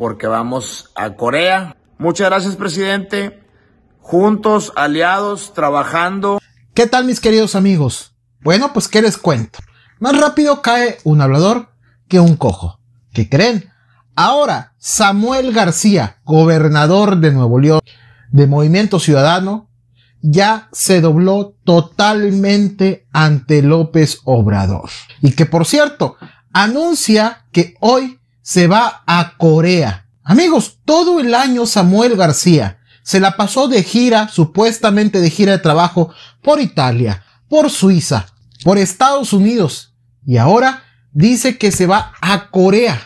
porque vamos a Corea. Muchas gracias, presidente. Juntos, aliados, trabajando. ¿Qué tal, mis queridos amigos? Bueno, pues qué les cuento. Más rápido cae un hablador que un cojo. ¿Qué creen? Ahora, Samuel García, gobernador de Nuevo León, de Movimiento Ciudadano, ya se dobló totalmente ante López Obrador. Y que por cierto, anuncia que hoy se va a Corea. Amigos, todo el año Samuel García se la pasó de gira, supuestamente de gira de trabajo, por Italia, por Suiza, por Estados Unidos. Y ahora dice que se va a Corea.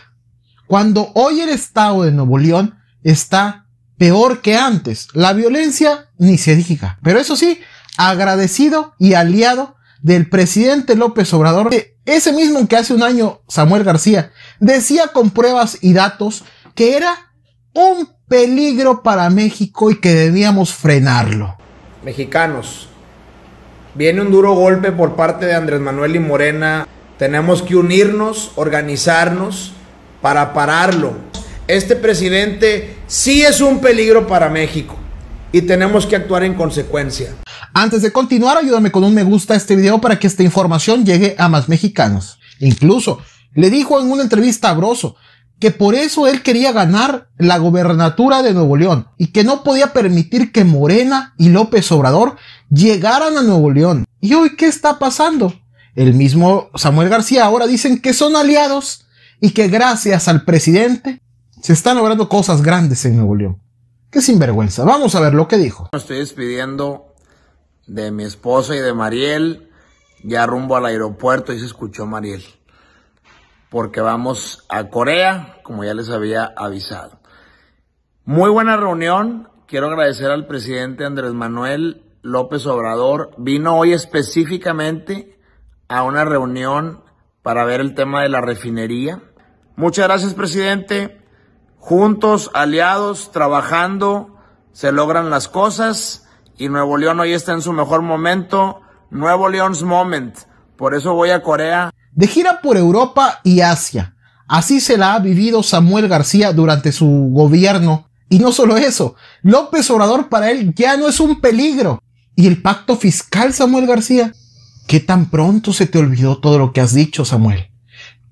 Cuando hoy el estado de Nuevo León está peor que antes. La violencia ni se diga. Pero eso sí, agradecido y aliado del presidente López Obrador, ese mismo que hace un año Samuel García decía con pruebas y datos que era un peligro para México y que debíamos frenarlo. Mexicanos, viene un duro golpe por parte de Andrés Manuel y Morena. Tenemos que unirnos, organizarnos para pararlo. Este presidente sí es un peligro para México y tenemos que actuar en consecuencia. Antes de continuar, ayúdame con un me gusta a este video para que esta información llegue a más mexicanos. Incluso, le dijo en una entrevista a Broso que por eso él quería ganar la gobernatura de Nuevo León y que no podía permitir que Morena y López Obrador llegaran a Nuevo León. ¿Y hoy qué está pasando? El mismo Samuel García ahora dicen que son aliados y que gracias al presidente se están logrando cosas grandes en Nuevo León. Qué sinvergüenza. Vamos a ver lo que dijo. Estoy despidiendo de mi esposa y de Mariel, ya rumbo al aeropuerto y se escuchó Mariel, porque vamos a Corea, como ya les había avisado. Muy buena reunión, quiero agradecer al presidente Andrés Manuel López Obrador, vino hoy específicamente a una reunión para ver el tema de la refinería. Muchas gracias, presidente. Juntos, aliados, trabajando, se logran las cosas y Nuevo León hoy está en su mejor momento. Nuevo León's moment. Por eso voy a Corea. De gira por Europa y Asia. Así se la ha vivido Samuel García durante su gobierno. Y no solo eso, López Obrador para él ya no es un peligro. ¿Y el pacto fiscal, Samuel García? ¿Qué tan pronto se te olvidó todo lo que has dicho, Samuel?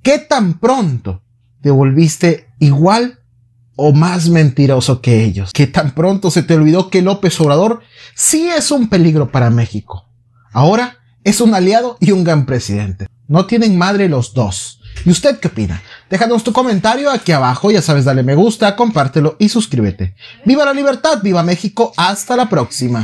¿Qué tan pronto te volviste igual o más mentiroso que ellos, que tan pronto se te olvidó que López Obrador sí es un peligro para México. Ahora es un aliado y un gran presidente. No tienen madre los dos. ¿Y usted qué opina? Déjanos tu comentario aquí abajo, ya sabes, dale me gusta, compártelo y suscríbete. ¡Viva la libertad! ¡Viva México! ¡Hasta la próxima!